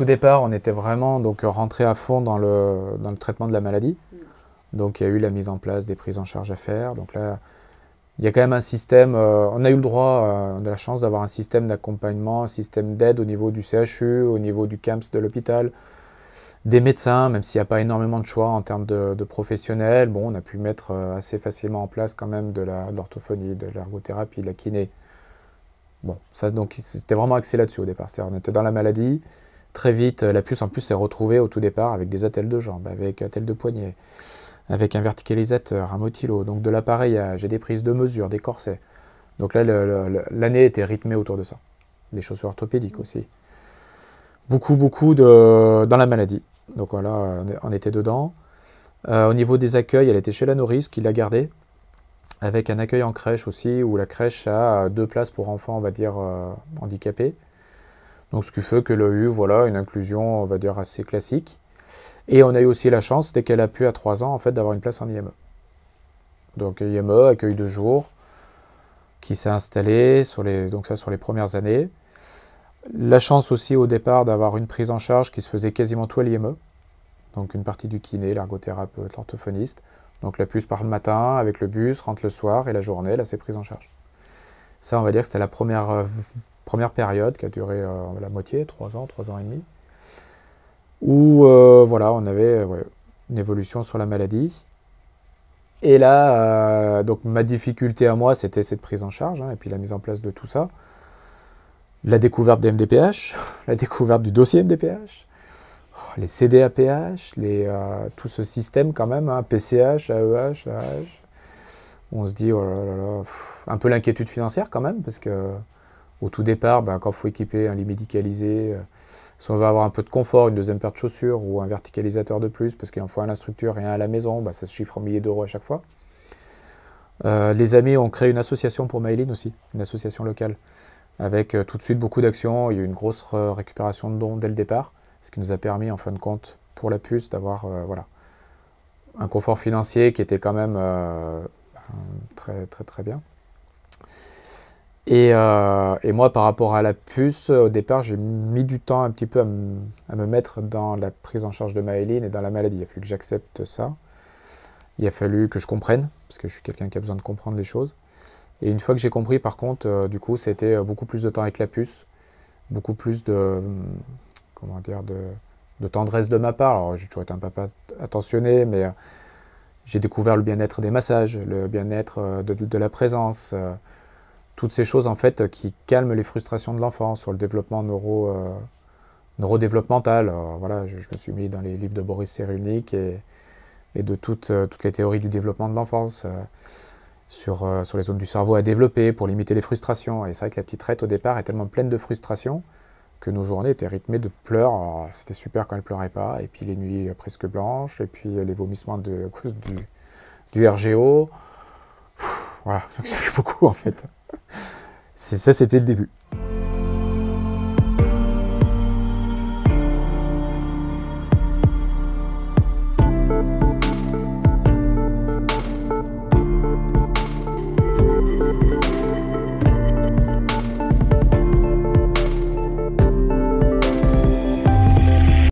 Au départ, on était vraiment donc rentré à fond dans le, dans le traitement de la maladie. Mm. Donc il y a eu la mise en place des prises en charge à faire. Donc là, il y a quand même un système, euh, on a eu le droit, euh, on de la chance d'avoir un système d'accompagnement, un système d'aide au niveau du CHU, au niveau du CAMPS de l'hôpital, des médecins, même s'il n'y a pas énormément de choix en termes de, professionnels. Bon, on a pu mettre euh, assez facilement en place quand même de l'orthophonie, de l'ergothérapie, de, de la kiné. Bon, ça donc c'était vraiment axé là-dessus au départ. C'est-à-dire on était dans la maladie, Très vite, euh, la puce en plus s'est retrouvée au tout départ avec des attelles de jambes, avec euh, attelles de poignets, avec un verticalisateur, un motilo, donc de l'appareillage et des prises de mesure, des corsets. Donc là, l'année était rythmée autour de ça. Les chaussures orthopédiques aussi. Beaucoup, beaucoup de, dans la maladie. Donc voilà, on était dedans. Euh, au niveau des accueils, elle était chez la nourrice qui l'a gardée, avec un accueil en crèche aussi, où la crèche a deux places pour enfants, on va dire, handicapés. Donc ce qui fait qu'elle a eu voilà, une inclusion, on va dire, assez classique. Et on a eu aussi la chance, dès qu'elle a pu à 3 ans, en fait, d'avoir une place en IME. Donc IME, accueil de jour, qui s'est installé sur les, donc ça, sur les premières années. La chance aussi au départ d'avoir une prise en charge qui se faisait quasiment tout à l'IME. Donc une partie du kiné, l'ergothérapeute, l'orthophoniste. Donc la puce part le matin avec le bus, rentre le soir et la journée, là c'est prise en charge. Ça on va dire que c'était la première euh, première période qui a duré euh, la moitié, trois ans, trois ans et demi, où euh, voilà, on avait une évolution sur la maladie. Et là, euh, donc ma difficulté à moi, c'était cette prise en charge hein, et puis la mise en place de tout ça la découverte des MDPH, la découverte du dossier MDPH, oh, les CDAPH, les, tout ce système quand même, hein, PCH, AEH, e On se dit, oh un peu l'inquiétude financière quand même, parce que au tout départ, ben, quand il faut équiper un lit médicalisé, euh, si on veut avoir un peu de confort, une deuxième paire de chaussures ou un verticalisateur de plus, parce qu'il en faut un à la structure et un à la maison, ben, ça se chiffre en milliers d'euros à chaque fois. Euh, les amis ont créé une association pour MyLin aussi, une association locale, avec euh, tout de suite beaucoup d'actions. Il y a eu une grosse récupération de dons dès le départ, ce qui nous a permis en fin de compte pour la puce d'avoir voilà, un confort financier qui était quand même ben, très très très bien. Euh, et, moi, par rapport à la puce, euh, au départ, j'ai mis du temps un petit peu à, me mettre dans la prise en charge de ma et dans la maladie. Il a fallu que j'accepte ça. Il a fallu que je comprenne, parce que je suis quelqu'un qui a besoin de comprendre les choses. Et une fois que j'ai compris, par contre, euh, du coup, c'était beaucoup plus de temps avec la puce, beaucoup plus de, hum, comment dire, de, tendresse de ma part. Alors, j'ai toujours été un papa attentionné, mais j'ai découvert le bien-être des massages, le bien-être de, la présence toutes ces choses en fait qui calment les frustrations de l'enfance sur le développement neuro, euh, neurodéveloppemental. Euh, voilà, je, me suis mis dans les livres de Boris Cyrulnik et, de toutes, euh, toutes les théories du développement de l'enfance sur, sur les zones du cerveau à développer pour limiter les frustrations. Et c'est vrai que la petite traite au départ est tellement pleine de frustrations que nos journées étaient rythmées de pleurs. C'était super quand elle pleurait pas, et puis les nuits presque blanches, et puis les vomissements à cause du, du RGO. voilà, ça fait beaucoup en fait ça, c'était le début.